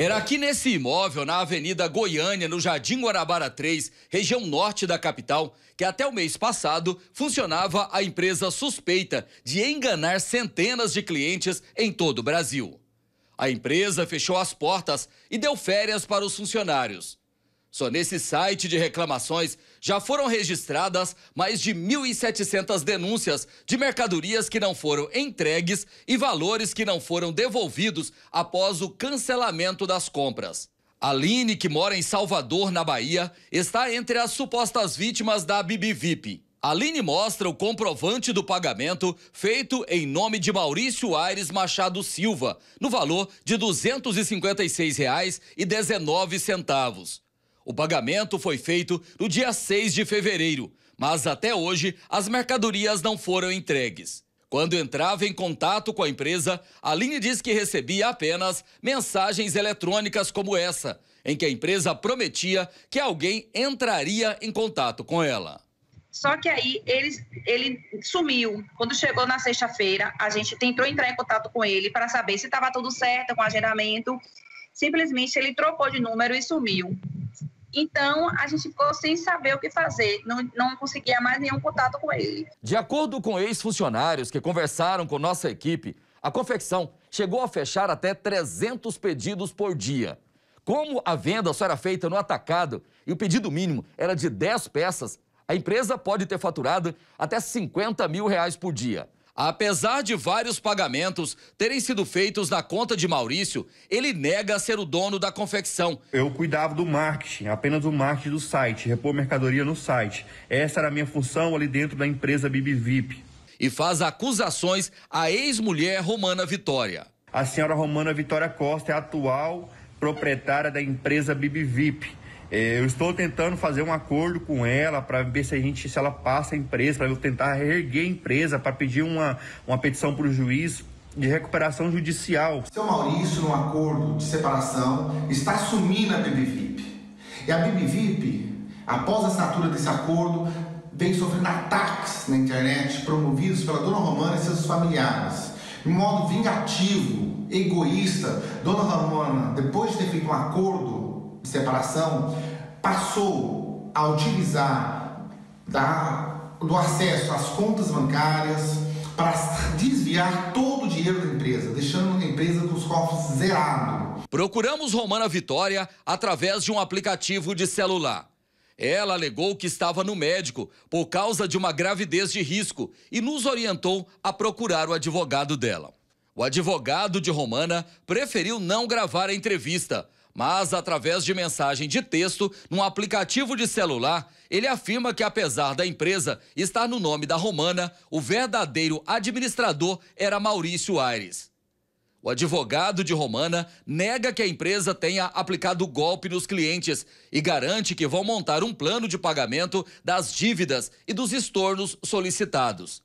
Era aqui nesse imóvel, na Avenida Goiânia, no Jardim Guarabara 3, região norte da capital, que até o mês passado funcionava a empresa suspeita de enganar centenas de clientes em todo o Brasil. A empresa fechou as portas e deu férias para os funcionários. Só nesse site de reclamações já foram registradas mais de 1.700 denúncias de mercadorias que não foram entregues e valores que não foram devolvidos após o cancelamento das compras. Aline, que mora em Salvador, na Bahia, está entre as supostas vítimas da BBVip. Aline mostra o comprovante do pagamento feito em nome de Maurício Aires Machado Silva, no valor de R$ 256,19. O pagamento foi feito no dia 6 de fevereiro, mas até hoje as mercadorias não foram entregues. Quando entrava em contato com a empresa, a Aline diz que recebia apenas mensagens eletrônicas como essa, em que a empresa prometia que alguém entraria em contato com ela. Só que aí ele, ele sumiu. Quando chegou na sexta-feira, a gente tentou entrar em contato com ele para saber se estava tudo certo com o agendamento. Simplesmente ele trocou de número e sumiu. Então, a gente ficou sem saber o que fazer, não, não conseguia mais nenhum contato com ele. De acordo com ex-funcionários que conversaram com nossa equipe, a confecção chegou a fechar até 300 pedidos por dia. Como a venda só era feita no atacado e o pedido mínimo era de 10 peças, a empresa pode ter faturado até 50 mil reais por dia. Apesar de vários pagamentos terem sido feitos na conta de Maurício, ele nega ser o dono da confecção. Eu cuidava do marketing, apenas do marketing do site, repor mercadoria no site. Essa era a minha função ali dentro da empresa BibVip. E faz acusações à ex-mulher Romana Vitória. A senhora Romana Vitória Costa é atual proprietária da empresa BibVip eh, eu estou tentando fazer um acordo com ela para ver se a gente, se ela passa a empresa, para eu tentar reerguer a empresa, para pedir uma, uma petição para o juiz de recuperação judicial. Seu Maurício, no acordo de separação, está assumindo a BBVIP. E a BBVIP, após a assinatura desse acordo, vem sofrendo ataques na internet promovidos pela Dona Romana e seus familiares. De modo vingativo, egoísta, Dona Romana, depois de ter feito um acordo separação, passou a utilizar da, do acesso às contas bancárias para desviar todo o dinheiro da empresa, deixando a empresa com os cofres zerados. Procuramos Romana Vitória através de um aplicativo de celular. Ela alegou que estava no médico por causa de uma gravidez de risco e nos orientou a procurar o advogado dela. O advogado de Romana preferiu não gravar a entrevista, mas, através de mensagem de texto, num aplicativo de celular, ele afirma que, apesar da empresa estar no nome da Romana, o verdadeiro administrador era Maurício Aires. O advogado de Romana nega que a empresa tenha aplicado golpe nos clientes e garante que vão montar um plano de pagamento das dívidas e dos estornos solicitados.